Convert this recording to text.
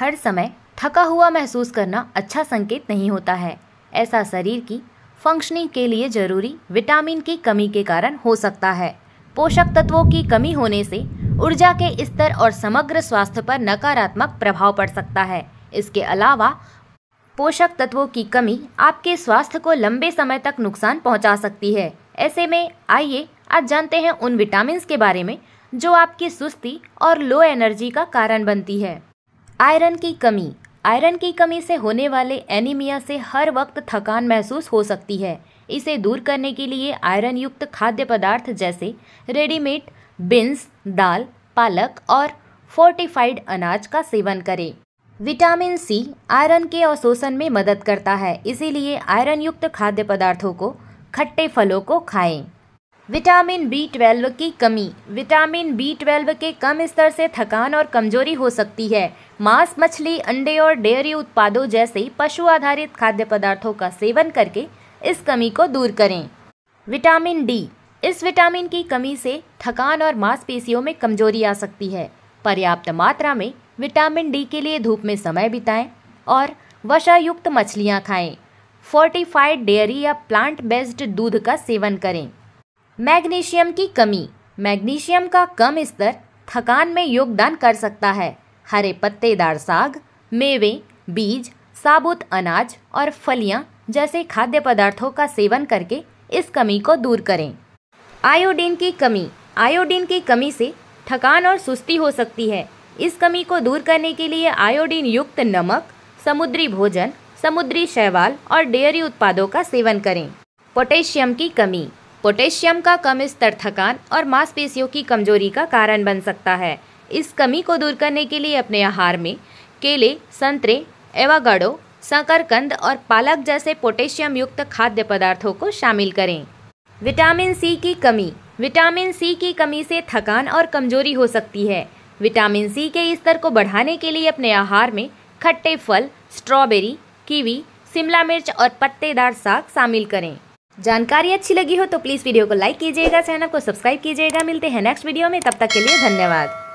हर समय थका हुआ महसूस करना अच्छा संकेत नहीं होता है ऐसा शरीर की फंक्शनिंग के लिए जरूरी विटामिन की कमी के कारण हो सकता है पोषक तत्वों की कमी होने से ऊर्जा के स्तर और समग्र स्वास्थ्य पर नकारात्मक प्रभाव पड़ सकता है इसके अलावा पोषक तत्वों की कमी आपके स्वास्थ्य को लंबे समय तक नुकसान पहुंचा सकती है ऐसे में आइए आज जानते हैं उन विटामिन के बारे में जो आपकी सुस्ती और लो एनर्जी का कारण बनती है आयरन की कमी आयरन की कमी से होने वाले एनीमिया से हर वक्त थकान महसूस हो सकती है इसे दूर करने के लिए आयरन युक्त खाद्य पदार्थ जैसे रेडीमेड बीन्स दाल पालक और फोर्टिफाइड अनाज का सेवन करें विटामिन सी आयरन के अवशोषण में मदद करता है इसीलिए आयरन युक्त खाद्य पदार्थों को खट्टे फलों को खाएं विटामिन बी ट्वेल्व की कमी विटामिन बी ट्वेल्व के कम स्तर से थकान और कमजोरी हो सकती है मांस मछली अंडे और डेयरी उत्पादों जैसे पशु आधारित खाद्य पदार्थों का सेवन करके इस कमी को दूर करें विटामिन डी इस विटामिन की कमी से थकान और मांसपेशियों में कमजोरी आ सकती है पर्याप्त मात्रा में विटामिन डी के लिए धूप में समय बिताएं और वसायुक्त मछलियाँ खाएं। फोर्टिफाइड डेयरी या प्लांट बेस्ड दूध का सेवन करें मैग्नीशियम की कमी मैग्नीशियम का कम स्तर थकान में योगदान कर सकता है हरे पत्तेदार साग मेवे बीज साबुत अनाज और फलियां जैसे खाद्य पदार्थों का सेवन करके इस कमी को दूर करें आयोडीन की कमी आयोडीन की कमी से थकान और सुस्ती हो सकती है इस कमी को दूर करने के लिए आयोडीन युक्त नमक समुद्री भोजन समुद्री शैवाल और डेयरी उत्पादों का सेवन करें पोटेशियम की कमी पोटेशियम का कम स्तर थकान और मांसपेशियों की कमजोरी का कारण बन सकता है इस कमी को दूर करने के लिए अपने आहार में केले संतरे एवागाडो शकरकंद और पालक जैसे पोटेशियम युक्त खाद्य पदार्थों को शामिल करें विटामिन सी की कमी विटामिन सी की कमी से थकान और कमजोरी हो सकती है विटामिन सी के स्तर को बढ़ाने के लिए अपने आहार में खट्टे फल स्ट्रॉबेरी कीवी शिमला मिर्च और पत्तेदार साग शामिल करें जानकारी अच्छी लगी हो तो प्लीज़ वीडियो को लाइक कीजिएगा चैनल को सब्सक्राइब कीजिएगा मिलते हैं नेक्स्ट वीडियो में तब तक के लिए धन्यवाद